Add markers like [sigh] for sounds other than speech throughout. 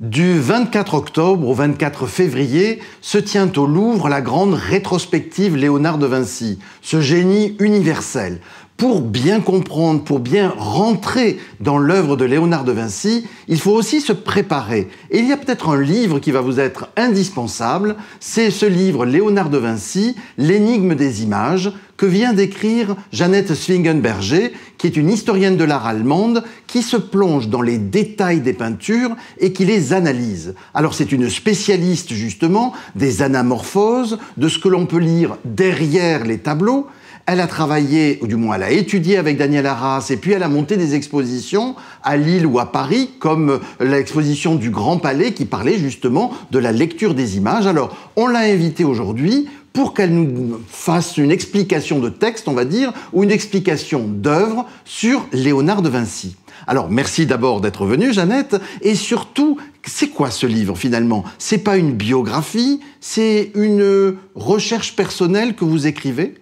Du 24 octobre au 24 février se tient au Louvre la grande rétrospective Léonard de Vinci, ce génie universel pour bien comprendre, pour bien rentrer dans l'œuvre de Léonard de Vinci, il faut aussi se préparer. Et il y a peut-être un livre qui va vous être indispensable, c'est ce livre Léonard de Vinci, L'énigme des images, que vient d'écrire Jeannette Swingenberger, qui est une historienne de l'art allemande, qui se plonge dans les détails des peintures et qui les analyse. Alors c'est une spécialiste justement des anamorphoses, de ce que l'on peut lire derrière les tableaux, elle a travaillé, ou du moins elle a étudié avec Daniel Arras, et puis elle a monté des expositions à Lille ou à Paris, comme euh, l'exposition du Grand Palais qui parlait justement de la lecture des images. Alors, on l'a invitée aujourd'hui pour qu'elle nous fasse une explication de texte, on va dire, ou une explication d'œuvre sur Léonard de Vinci. Alors, merci d'abord d'être venue, Jeannette, et surtout, c'est quoi ce livre finalement C'est pas une biographie, c'est une recherche personnelle que vous écrivez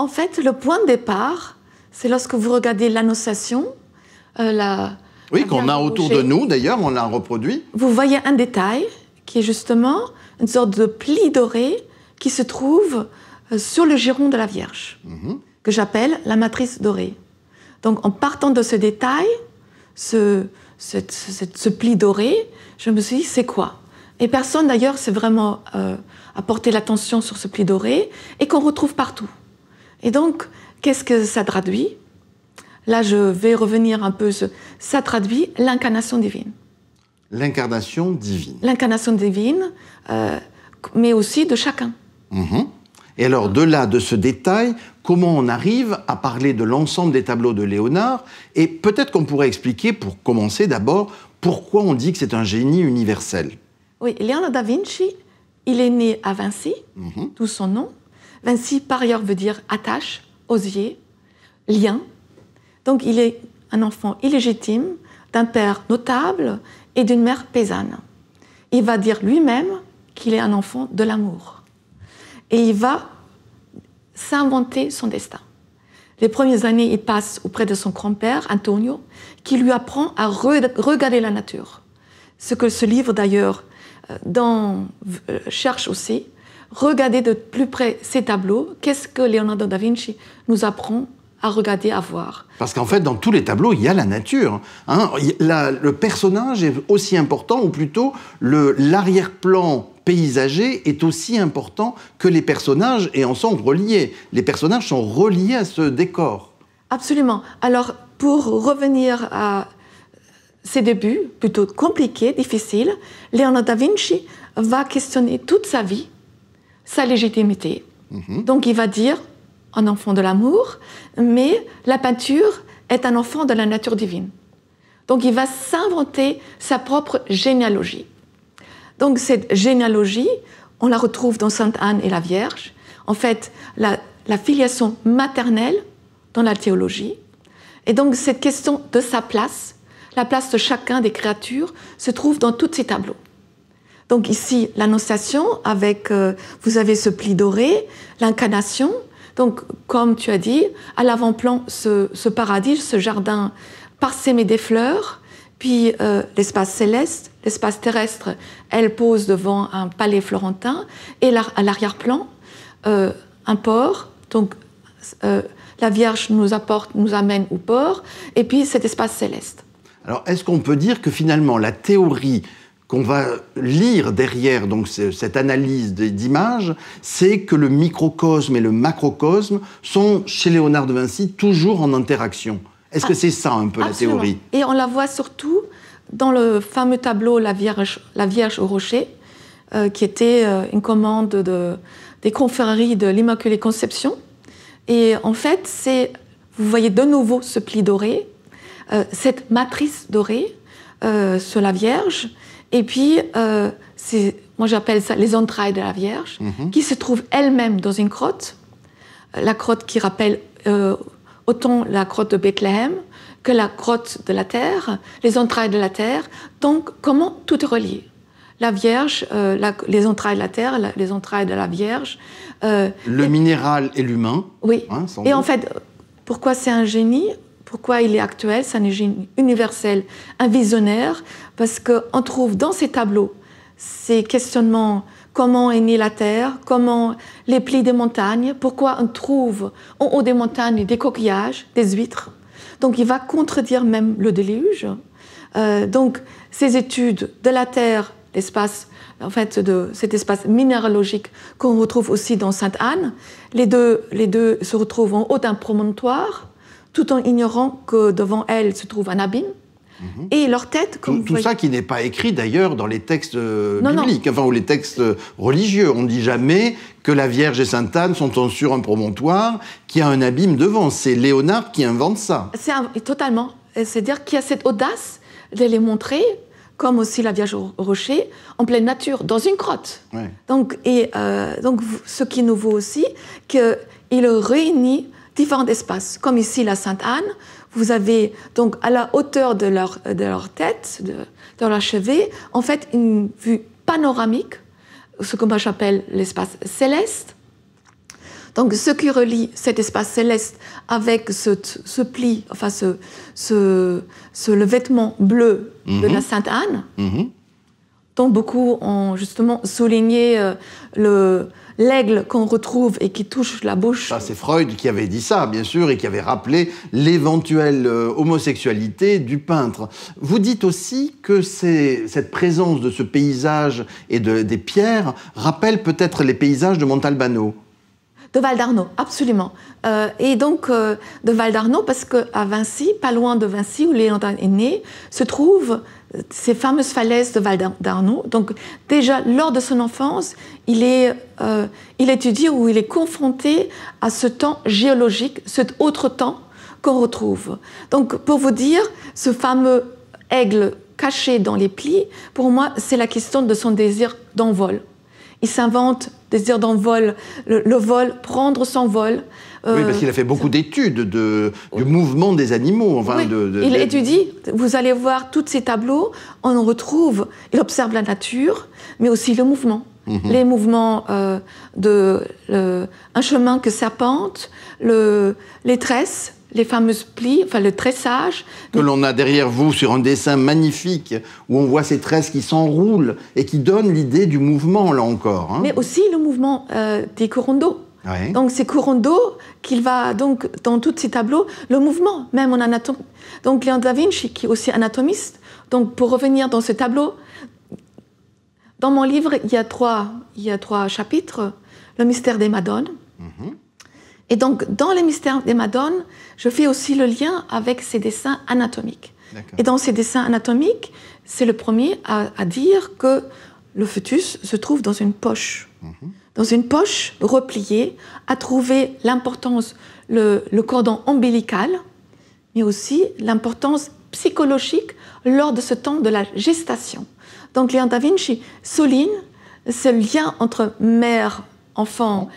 en fait, le point de départ, c'est lorsque vous regardez l'annonciation, euh, la. Oui, qu'on a autour de nous, d'ailleurs, on l'a reproduit. Vous voyez un détail qui est justement une sorte de pli doré qui se trouve euh, sur le giron de la Vierge, mhm. que j'appelle la matrice dorée. Donc en partant de ce détail, ce, pli doré, je me suis dit, c'est quoi Et personne d'ailleurs s'est vraiment euh, apporté l'attention sur ce pli doré et qu'on retrouve partout. Et donc, qu'est-ce que ça traduit Là, je vais revenir un peu. Ça traduit l'incarnation divine. L'incarnation divine. L'incarnation divine, euh, mais aussi de chacun. Mhm. Et alors, de là, de ce détail, comment on arrive à parler de l'ensemble des tableaux de Léonard Et peut-être qu'on pourrait expliquer, pour commencer d'abord, pourquoi on dit que c'est un génie universel. Oui, Léonard da Vinci, il est né à Vinci, mhm. d'où son nom, Vinci, par ailleurs, veut dire attache, osier, lien. Donc il est un enfant illégitime d'un père notable et d'une mère paysanne. Il va dire lui-même qu'il est un enfant de l'amour. Et il va s'inventer son destin. Les premières années, il passe auprès de son grand-père, Antonio, qui lui apprend à regarder la nature. Ce que ce livre, d'ailleurs, euh, euh, cherche aussi, Regardez de plus près ces tableaux, qu'est-ce que Leonardo da Vinci nous apprend à regarder, à voir. Parce qu'en fait, dans tous les tableaux, il y a la nature. Hein. le personnage est aussi important, ou plutôt l'arrière-plan paysager est aussi important que les personnages et en sont reliés. Les personnages sont reliés à ce décor. Absolument. Alors, pour revenir à ses débuts, plutôt compliqués, difficiles, Leonardo da Vinci va questionner toute sa vie sa légitimité. Mhm. Donc il va dire un enfant de l'amour, mais la peinture est un enfant de la nature divine. Donc il va s'inventer sa propre généalogie. Donc cette généalogie, on la retrouve dans Sainte Anne et la Vierge. En fait, la, la filiation maternelle dans la théologie. Et donc cette question de sa place, la place de chacun des créatures, se trouve dans tous ces tableaux. Donc ici, l'annonciation avec, euh, vous avez ce pli doré, l'incarnation. Donc, comme tu as dit, à l'avant-plan, ce, paradis, ce jardin parsemé des fleurs, puis euh, l'espace céleste, l'espace terrestre, elle pose devant un palais florentin, et à l'arrière-plan, euh, un port, donc la Vierge nous apporte, nous amène au port, et puis cet espace céleste. Alors, est-ce qu'on peut dire que finalement, la théorie qu'on va lire derrière donc cette analyse d'images, c'est que le microcosme et le macrocosme sont chez Léonard de Vinci toujours en interaction. Est-ce que ah, c'est ça un peu la théorie Et on la voit surtout dans le fameux tableau La Vierge, au rocher, euh, qui était euh, une commande de, des confréries de l'Immaculée Conception. Et en fait, c'est vous voyez de nouveau ce pli doré, euh, cette matrice dorée sur la Vierge et puis, euh, moi j'appelle ça les entrailles de la Vierge, mhm. qui se trouvent elles-mêmes dans une crotte, euh, la crotte qui rappelle euh, autant la crotte de Bethléem que la crotte de la terre, les entrailles de la terre. Donc, comment tout est relié la Vierge, les entrailles de la terre, les entrailles de la Vierge. le minéral et l'humain. Oui. Hein, et en fait, pourquoi c'est un génie pourquoi il est actuel, c'est un génie universel, un visionnaire, parce qu'on trouve dans ces tableaux ces questionnements comment est née la Terre, comment les plis des montagnes, pourquoi on trouve en haut des montagnes des coquillages, des huîtres. Donc il va contredire même le déluge. Euh, donc ces études de la Terre, l'espace, en fait, de cet espace minéralogique qu'on retrouve aussi dans Sainte-Anne, les deux, les deux se retrouvent en haut d'un promontoire tout en ignorant que devant elle se trouve un abîme. Mhm. Et leur tête, comme tout, ça qui n'est pas écrit d'ailleurs dans les textes euh, bibliques, enfin ou les textes euh, religieux. On ne dit jamais que la Vierge et Sainte Anne sont sur un promontoire qui a un abîme devant. C'est Léonard qui invente ça. C'est totalement. C'est-à-dire qu'il y a cette audace de les montrer comme aussi la Vierge au rocher, en pleine nature, dans une crotte. Donc, et, euh, donc, ce qui nous vaut aussi, qu'il réunit différents espaces, comme ici la Sainte-Anne. Vous avez donc à la hauteur de leur, de leur tête, de, de leur chevet, en fait une vue panoramique, ce que moi j'appelle l'espace céleste. Donc ce qui relie cet espace céleste avec ce, ce pli, enfin ce, ce, le vêtement bleu de la mhm. Sainte Anne, mhm. dont beaucoup ont justement souligné euh, le, l'aigle qu'on retrouve et qui touche la bouche. c'est Freud qui avait dit ça, bien sûr, et qui avait rappelé l'éventuelle euh, homosexualité du peintre. Vous dites aussi que cette présence de ce paysage et de, des pierres rappelle peut-être les paysages de Montalbano de Val d'Arnaud, absolument. Euh, et donc euh, de Val d'Arnaud parce qu'à Vinci, pas loin de Vinci où Léonard est né, se trouve ces fameuses falaises de Val d'Arnaud. Donc déjà, lors de son enfance, euh, il, étudie ou il est confronté à ce temps géologique, cet autre temps qu'on retrouve. Donc pour vous dire, ce fameux aigle caché dans les plis, pour moi, c'est la question de son désir d'envol. Il s'invente désir d'envol, le, vol, prendre son vol, oui, euh, parce qu'il a fait beaucoup d'études de, du mouvement des animaux. de, il étudie, vous allez voir tous ces tableaux, on en retrouve, il observe la nature, mais aussi le mouvement. Mhm. les mouvements euh, de un chemin que serpente, le, les tresses, les fameuses plis, enfin le tressage. Que l'on a derrière vous sur un dessin magnifique où on voit ces tresses qui s'enroulent et qui donnent l'idée du mouvement là encore. Hein. Mais aussi le mouvement euh, des courants d'eau. Donc ces courants d'eau qu'il va donc dans tous ces tableaux, le mouvement, même en anatomie. Donc Léon da Vinci, qui est aussi anatomiste, donc pour revenir dans ce tableau, dans mon livre, il y a trois, il y a trois chapitres, le mystère des Madones. Mhm. Et donc dans le mystère des Madones, je fais aussi le lien avec ces dessins anatomiques. Et dans ces dessins anatomiques, c'est le premier à, dire que le fœtus se trouve dans une poche. Mhm dans une poche repliée, a trouvé l'importance, le, cordon ombilical, mais aussi l'importance psychologique lors de ce temps de la gestation. Donc Léon da Vinci souligne ce lien entre mère-enfant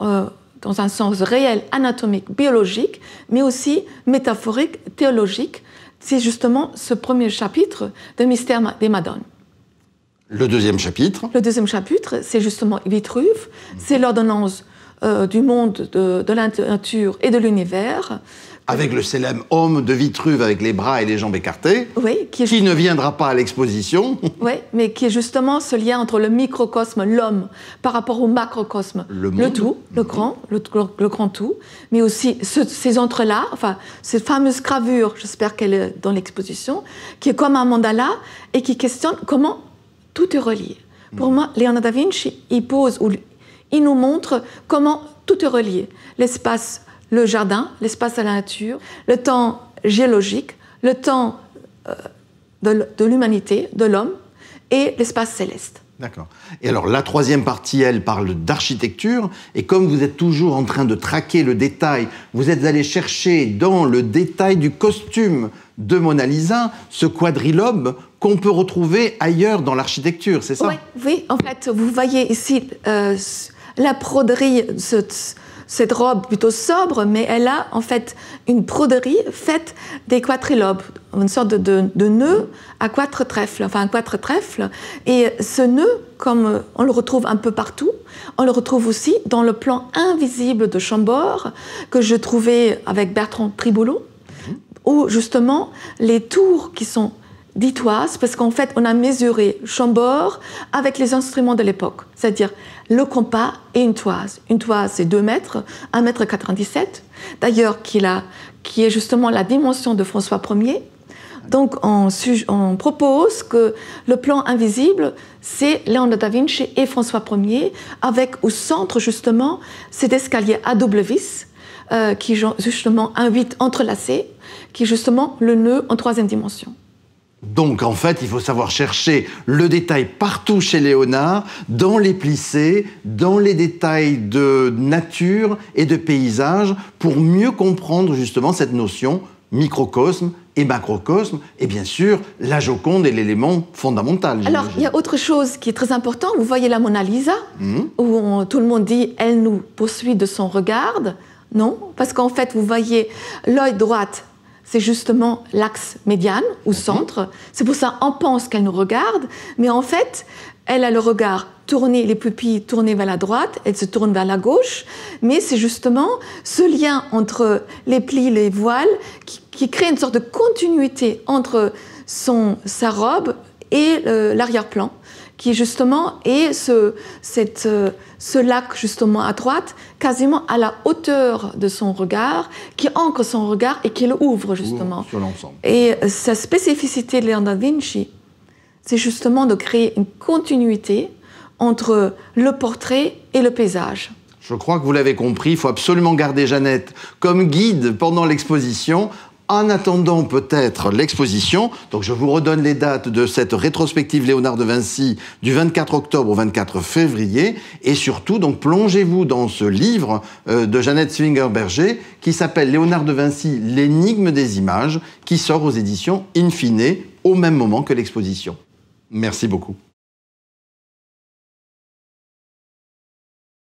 euh, dans un sens réel, anatomique, biologique, mais aussi métaphorique, théologique. C'est justement ce premier chapitre de Mystère des Madones. Le deuxième chapitre. Le deuxième chapitre, c'est justement Vitruve, c'est l'ordonnance euh, du monde, de, de, la nature et de l'univers. Avec le célèbre homme de Vitruve avec les bras et les jambes écartés, oui, qui, ne viendra pas à l'exposition. [laughs] Oui, mais qui est justement ce lien entre le microcosme, l'homme, par rapport au macrocosme, le, tout, le mhm. grand, le, grand tout, mais aussi ces entre-là, enfin, cette fameuse gravure, j'espère qu'elle est dans l'exposition, qui est comme un mandala et qui questionne comment tout est relié. Mm. Pour moi, Leonardo da Vinci, il pose, ou il nous montre comment tout est relié. L'espace, le jardin, l'espace à la nature, le temps géologique, le temps euh, de l'humanité, de l'homme, et l'espace céleste. D'accord. Et alors la troisième partie, elle parle d'architecture, et comme vous êtes toujours en train de traquer le détail, vous êtes allé chercher dans le détail du costume de Mona Lisa ce quadrilobe qu'on peut retrouver ailleurs dans l'architecture, c'est ça oui, en fait, vous voyez ici euh, la prodrie cette robe plutôt sobre, mais elle a en fait une broderie faite des quatrilobes, une sorte de, nœud à quatre trèfles, enfin un quatre trèfles. Et ce nœud, comme on le retrouve un peu partout, on le retrouve aussi dans le plan invisible de Chambord que je trouvais avec Bertrand Triboulot, où justement les tours qui sont dix toises, parce qu'en fait, on a mesuré Chambord avec les instruments de l'époque, c'est-à-dire le compas et une toise. Une toise, c'est 2 mètres, 1 mètre 97, d'ailleurs, qui, est justement la dimension de François Ier. Donc, on, propose que le plan invisible, c'est Léonard da Vinci et François Ier, avec au centre, justement, cet escalier à double vis, qui euh, qui justement un invite entrelacé, qui est justement le nœud en troisième dimension. Donc en fait, il faut savoir chercher le détail partout chez Léonard, dans les plissés, dans les détails de nature et de paysage, pour mieux comprendre justement cette notion microcosme et macrocosme, et bien sûr, la Joconde est l'élément fondamental. Alors, il y a autre chose qui est très important. Vous voyez la Mona Lisa, hmm. où tout le monde dit « elle nous poursuit de son regard ». Non, parce qu'en fait, vous voyez l'œil droit, c'est justement l'axe médiane ou mhm. centre. C'est pour ça on pense qu'elle nous regarde, mais en fait, elle a le regard tourné, les pupilles tournées vers la droite, elle se tourne vers la gauche, mais c'est justement ce lien entre les plis, les voiles, qui, qui crée une sorte de continuité entre son, sa robe et l'arrière-plan qui justement est euh, ce, lac justement à droite, quasiment à la hauteur de son regard, qui ancre son regard et qui le ouvre justement. Sur Et sa spécificité de Leonardo da Vinci, c'est justement de créer une continuité entre le portrait et le paysage. Je crois que vous l'avez compris, il faut absolument garder Jeannette comme guide pendant l'exposition, en attendant peut-être l'exposition. Donc je vous redonne les dates de cette rétrospective Léonard de Vinci du 24 octobre au 24 février et surtout donc plongez-vous dans ce livre euh, de Jeannette Swinger-Berger qui s'appelle Léonard de Vinci l'énigme des images qui sort aux éditions Infiné au même moment que l'exposition. Merci beaucoup.